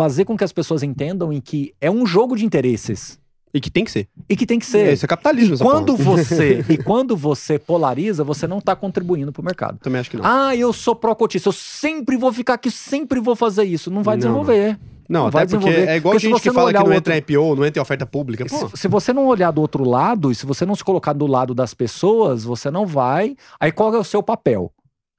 fazer com que as pessoas entendam em que é um jogo de interesses. E que tem que ser. E que tem que ser. Isso é capitalismo. E quando porra. você e quando você polariza, você não está contribuindo para o mercado. Também acho que não. Ah, eu sou pró-cotista, eu sempre vou ficar aqui, sempre vou fazer isso. Não vai não, desenvolver. Não, não até vai porque é igual porque gente que fala que não outro... entra em IPO, não entra em oferta pública. Se, se, você não olhar do outro lado, e se você não se colocar do lado das pessoas, você não vai. Aí qual é o seu papel?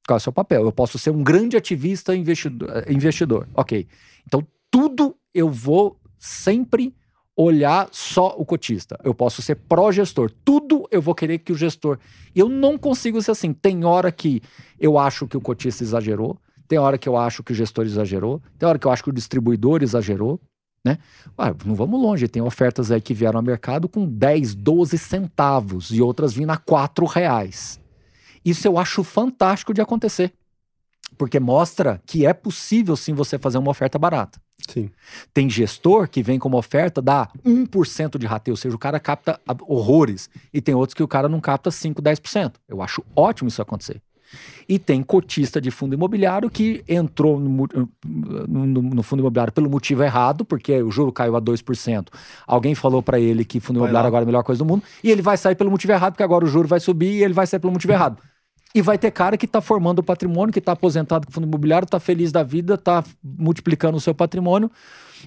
Qual é o seu papel? Eu posso ser um grande ativista investidor. Eh, investidor. Ok. Então tudo eu vou sempre olhar só o cotista. Eu posso ser pró-gestor. Tudo eu vou querer que o gestor. Eu não consigo ser assim. Tem hora que eu acho que o cotista exagerou, tem hora que eu acho que o gestor exagerou, tem hora que eu acho que o distribuidor exagerou. Né? Ah, não vamos longe, tem ofertas aí que vieram ao mercado com 10, 12 centavos e outras vindo a 4 reais. Isso eu acho fantástico de acontecer, porque mostra que é possível sim você fazer uma oferta barata. Sim. Tem gestor que vem como oferta, dá 1% de rateio, ou seja, o cara capta horrores. E tem outros que o cara não capta 5%, 10%. Eu acho ótimo isso acontecer. E tem cotista de fundo imobiliário que entrou no, no, no, fundo imobiliário pelo motivo errado, porque o juro caiu a 2%. Alguém falou para ele que fundo vai imobiliário lá. agora é a melhor coisa do mundo, e ele vai sair pelo motivo errado, porque agora o juro vai subir e ele vai sair pelo motivo errado. E vai ter cara que está formando patrimônio, que está aposentado com o fundo imobiliário, está feliz da vida, está multiplicando o seu patrimônio.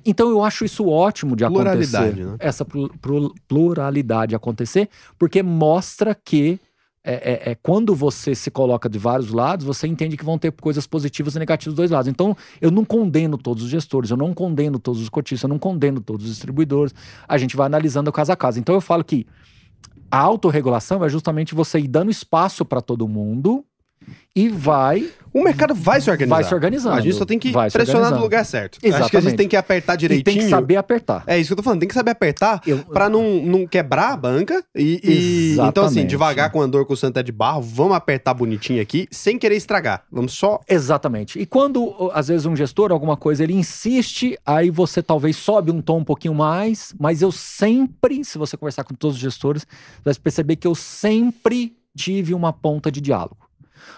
Então eu acho isso ótimo de pluralidade, acontecer. Né? Essa pl pl pluralidade acontecer, porque mostra que é, é, é, quando você se coloca de vários lados, você entende que vão ter coisas positivas e negativas dos dois lados. Então, eu não condeno todos os gestores, eu não condeno todos os cotistas, eu não condeno todos os distribuidores. A gente vai analisando caso a caso. Então, eu falo que a autorregulação é justamente você ir dando espaço para todo mundo e vai o mercado vai se organizar. Vai se organizando. A gente só tem que pressionar no lugar certo. Exatamente. Acho que a gente tem que apertar direitinho. E tem que saber apertar. É isso que eu tô falando. Tem que saber apertar eu, pra não, não quebrar a banca. E, e... então, assim, devagar com o Andor, com o Santa é de Barro, vamos apertar bonitinho aqui, sem querer estragar. Vamos só. Exatamente. E quando, às vezes, um gestor, alguma coisa, ele insiste, aí você talvez sobe um tom um pouquinho mais, mas eu sempre, se você conversar com todos os gestores, vai perceber que eu sempre tive uma ponta de diálogo.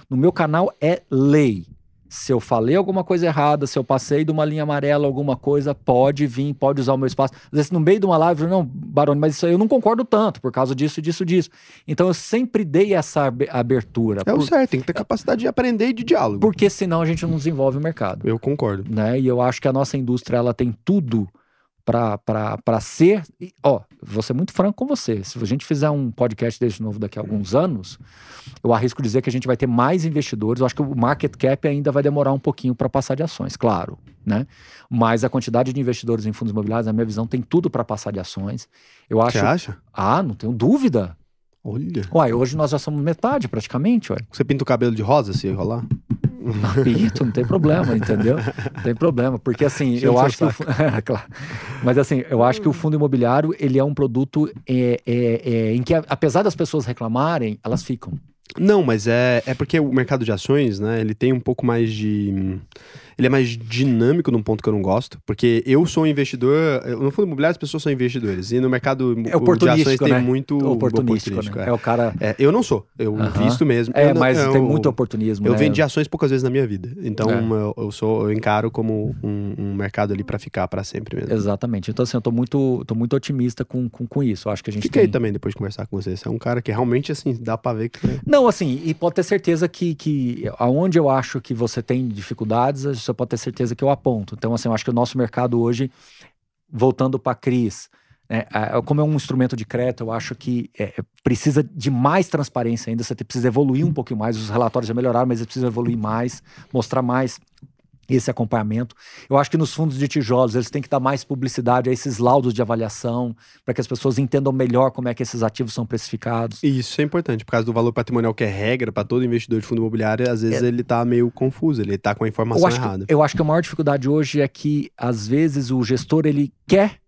No meu canal é lei. Se eu falei alguma coisa errada, se eu passei de uma linha amarela, alguma coisa, pode vir, pode usar o meu espaço. Às vezes, no meio de uma live, eu, não, Barone, mas isso aí eu não concordo tanto, por causa disso, disso, disso. Então, eu sempre dei essa abertura. É o por... certo, tem que ter capacidade de aprender e de diálogo. Porque senão a gente não desenvolve o mercado. Eu concordo. Né? E eu acho que a nossa indústria, ela tem tudo para ser. E, ó, vou ser muito franco com você. Se a gente fizer um podcast desse novo daqui a alguns anos, eu arrisco dizer que a gente vai ter mais investidores. Eu acho que o market cap ainda vai demorar um pouquinho para passar de ações, claro, né? Mas a quantidade de investidores em fundos imobiliários, na minha visão, tem tudo para passar de ações. Eu acho. Você acha? Ah, não tenho dúvida. Olha. Uai, hoje nós já somos metade praticamente, Você pinta o cabelo de rosa se rolar? Apito, não tem problema, entendeu? Não tem problema, porque assim, Gente, eu é acho que. O, é, claro. Mas assim, eu acho que o fundo imobiliário, ele é um produto é, é, é, em que, apesar das pessoas reclamarem, elas ficam. Não, mas é, é porque o mercado de ações, né, ele tem um pouco mais de. Ele é mais dinâmico num ponto que eu não gosto, porque eu sou um investidor. No fundo imobiliário, as pessoas são investidores. E no mercado é oportunístico, de ações tem né? muito oportunístico. oportunístico né? é. é. o cara. É, eu não sou. Eu uh -huh. visto mesmo. É, não, mas eu, é tem muito oportunismo. Eu né? vendi ações poucas vezes na minha vida. Então é. eu, eh, eu, sou, eu encaro como um, um mercado ali para ficar para sempre mesmo. Exatamente. Então, assim, eu tô muito, tô muito otimista com, com, com isso. Eu acho que a gente. Fiquei tem... também depois de conversar com você. Você é um cara que realmente, assim, dá para ver que. Né? Não, assim, e pode ter certeza que, que aonde eu acho que você tem dificuldades, você pode ter certeza que eu aponto. Então, assim, eu acho que o nosso mercado hoje, voltando para né, a Cris, é, como é um instrumento de crédito, eu acho que é, é precisa de mais transparência ainda. Você precisa evoluir um pouquinho mais. Os relatórios já melhoraram, mas eles precisam evoluir mais, mostrar mais esse acompanhamento. Eu acho que nos fundos de tijolos eles têm que dar mais publicidade a esses laudos de avaliação, para que as pessoas entendam melhor como é que esses ativos são precificados. E isso é importante, por causa do valor patrimonial que é regra para todo investidor de fundo imobiliário, às vezes é... ele está meio confuso, ele está com a informação eu errada. Que, eu acho que a maior dificuldade hoje é que às vezes o gestor ele quer,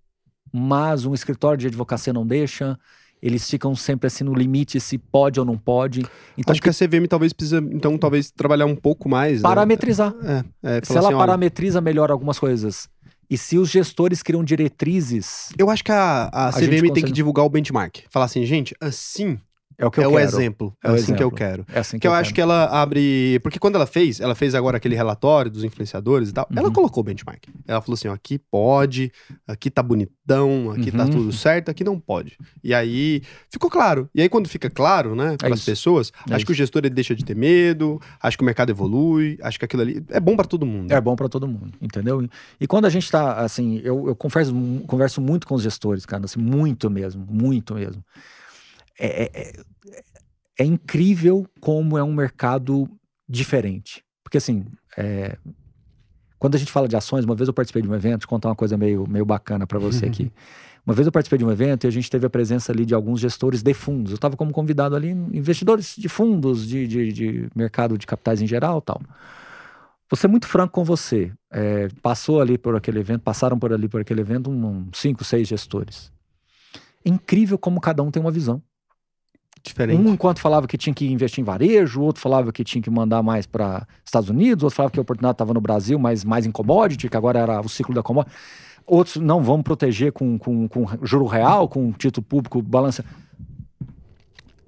mas um escritório de advocacia não deixa eles ficam sempre assim no limite se pode ou não pode. Então, Acho que, que a tipo CVM talvez precisa, então, talvez trabalhar um pouco mais. Né? Parametrizar. Né? É, é, se ela assim, parametriza melhor algumas coisas. E se os gestores criam diretrizes. Eu acho que a, a, a CVM tem consegue... que divulgar o benchmark. Falar assim, gente, assim é o que eu é quero. O exemplo. É, é assim exemplo. que eu quero. É assim que, que eu, eu acho que ela abre. Porque quando ela fez, ela fez agora aquele relatório dos influenciadores e tal. Uhum. Ela colocou o benchmark. Ela falou assim: ó, aqui pode, aqui tá bonitão, aqui tá uhum. tá tudo certo, aqui não pode. E aí ficou claro. E aí, quando fica claro, né, para as é pessoas, é acho isso. que o gestor ele deixa de ter medo, acho que o mercado evolui, acho que aquilo ali é bom para todo mundo. É bom para todo mundo, entendeu? E quando a gente tá assim, eu, eu converso, converso muito com os gestores, cara, assim, muito mesmo, muito mesmo. É, é, é, é incrível como é um mercado diferente. Porque assim, é, quando a gente fala de ações, uma vez eu participei de um evento, contar uma coisa meio, meio bacana para você aqui. Uma vez eu participei de um evento e a gente teve a presença ali de alguns gestores de fundos. Eu estava como convidado ali, investidores de fundos, de, de, de, mercado de capitais em geral tal. Vou ser muito franco com você. É, passou ali por aquele evento, passaram por ali por aquele evento uns um, um, cinco, seis gestores. É incrível como cada um tem uma visão. Diferente. Um, enquanto falava que tinha que investir em varejo, outro falava que tinha que mandar mais para Estados Unidos, outro falava que a oportunidade estava no Brasil, mas mais em commodity, que agora era o ciclo da commodity. Outros, não, vamos proteger com, com, com juro real, com título público, balança.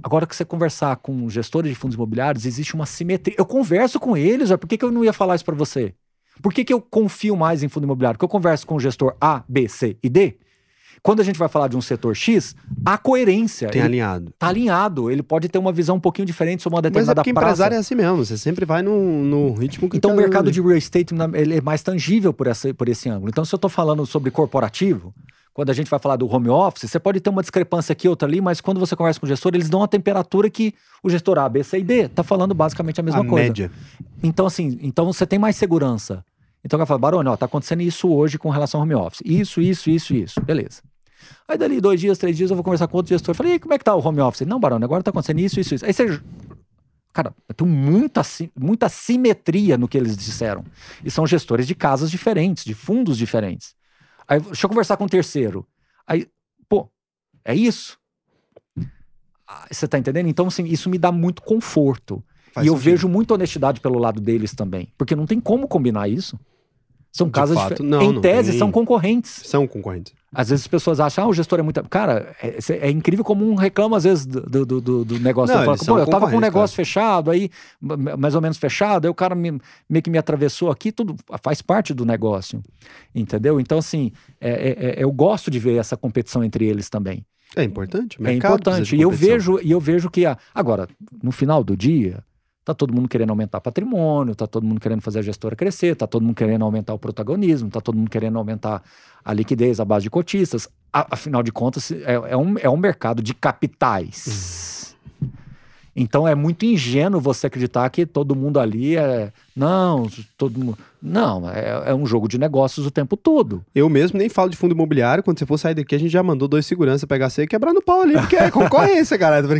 Agora que você conversar com gestores de fundos imobiliários, existe uma simetria. Eu converso com eles, ó, por que, que eu não ia falar isso para você? Por que, que eu confio mais em fundo imobiliário? Porque eu converso com o gestor A, B, C e D quando a gente vai falar de um setor X, a coerência. Tem alinhado. Tá alinhado. Ele pode ter uma visão um pouquinho diferente sobre uma determinada Mas é porque praça. empresário é assim mesmo. Você sempre vai no, no ritmo que Então tá o mercado ali. de real estate ele é mais tangível por, essa, por esse ângulo. Então se eu estou falando sobre corporativo, quando a gente vai falar do home office, você pode ter uma discrepância aqui, outra ali, mas quando você conversa com o gestor, eles dão uma temperatura que o gestor A, B, C e D tá falando basicamente a mesma a coisa. Média. Então, assim, então você tem mais segurança. Então o cara fala, Barone, ó, tá acontecendo isso hoje com relação ao home office. Isso, isso, isso, isso. Beleza. Aí dali dois dias, três dias, eu vou conversar com outro gestor. Falei, como é que tá o home office? não, Barone, agora tá acontecendo isso, isso, isso. Aí você Cara, tem muita, muita simetria no que eles disseram. E são gestores de casas diferentes, de fundos diferentes. Aí, deixa eu conversar com o um terceiro. Aí, pô, é isso? Ah, você tá entendendo? Então, assim, isso me dá muito conforto. Faz e eu sentido. vejo muita honestidade pelo lado deles também. Porque não tem como combinar isso. São de casas fato, não, Em não tese, tem. são concorrentes. São concorrentes. Às vezes as pessoas acham, ah, o gestor é muito. Cara, é, é incrível como um reclama, às vezes, do, do, do, do negócio. Não, eu, falo, eu tava com um negócio cara. fechado, aí, mais ou menos fechado, aí o cara me, meio que me atravessou aqui, tudo faz parte do negócio. Entendeu? Então, assim, é, é, é, eu gosto de ver essa competição entre eles também. É importante, É importante. E eu vejo, e eu vejo que a, agora, no final do dia, Tá todo mundo querendo aumentar patrimônio, tá todo mundo querendo fazer a gestora crescer, tá todo mundo querendo aumentar o protagonismo, tá todo mundo querendo aumentar a liquidez, a base de cotistas. A, afinal de contas, é, é, um, é um mercado de capitais. Então é muito ingênuo você acreditar que todo mundo ali é. Não, todo mundo. Não, é, é, um jogo de negócios o tempo todo. Eu mesmo nem falo de fundo imobiliário. Quando você for sair daqui, a gente já mandou dois seguranças pegar você e quebrar no pau ali, porque é concorrência, cara. Tá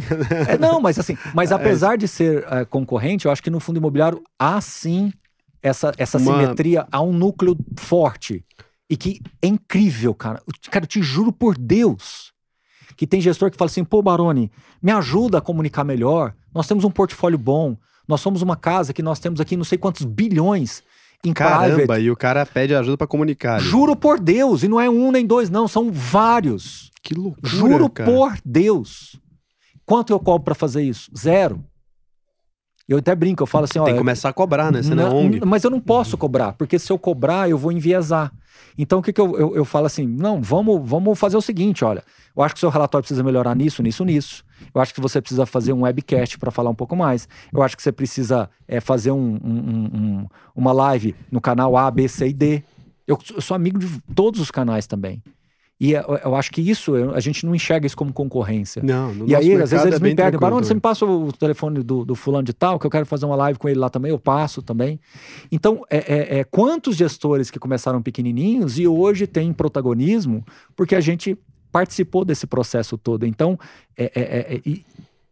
é, não, mas assim, mas é. apesar de ser é, concorrente, eu acho que no fundo imobiliário há sim essa, essa Uma... simetria, há um núcleo forte. E que é incrível, cara. Cara, eu te juro por Deus que tem gestor que fala assim: pô, Baroni, me ajuda a comunicar melhor. Nós temos um portfólio bom, nós somos uma casa que nós temos aqui não sei quantos bilhões em Caramba, private. e o cara pede ajuda para comunicar. Ali. Juro por Deus, e não é um nem dois, não, são vários. Que loucura. Juro cara. por Deus. Quanto eu cobro para fazer isso? Zero. Eu até brinco, eu falo assim, ó... Tem que começar a cobrar, né? Você é não, é ONG. Mas eu não posso cobrar, porque se eu cobrar, eu vou enviesar. Então, o que, que eu, eu, eu falo assim? Não, vamos, vamos fazer o seguinte, olha. Eu acho que o seu relatório precisa melhorar nisso, nisso, nisso. Eu acho que você precisa fazer um webcast para falar um pouco mais. Eu acho que você precisa é, fazer um, um, um, uma live no canal A, B, C e D. Eu, eu sou amigo de todos os canais também. E é, é, eu acho que isso, a gente não enxerga isso como concorrência. Não, no E aí, às vezes, é eles é me pedem, Barão, você me passa o telefone do, do, fulano de tal, que eu quero fazer uma live com ele lá também, eu passo também. Então, é, é, é quantos gestores que começaram pequenininhos e hoje têm protagonismo, porque a gente participou desse processo todo. Então, é,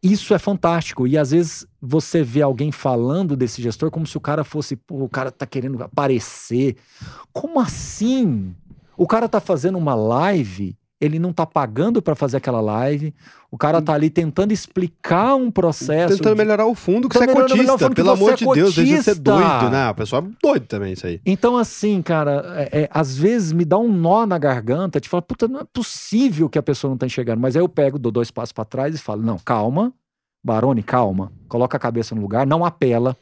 isso é fantástico. E às vezes você vê alguém falando desse gestor como se o cara fosse, pô, o cara tá querendo aparecer. Como assim? O cara tá fazendo uma live, ele não tá pagando para fazer aquela live. O cara tá ali tentando explicar um processo. Tentando de... melhorar o fundo que você é cotista. Pelo amor é de Deus, cotista. deixa de ser doido, né? O pessoal é doido também isso aí. Então, assim, cara, é, é, às vezes me dá um nó na garganta, te fala, puta, não é possível que a pessoa não tá enxergando. Mas aí eu pego, dou dois passos para trás e falo, não, calma, Barone, calma. Coloca a cabeça no lugar, não apela.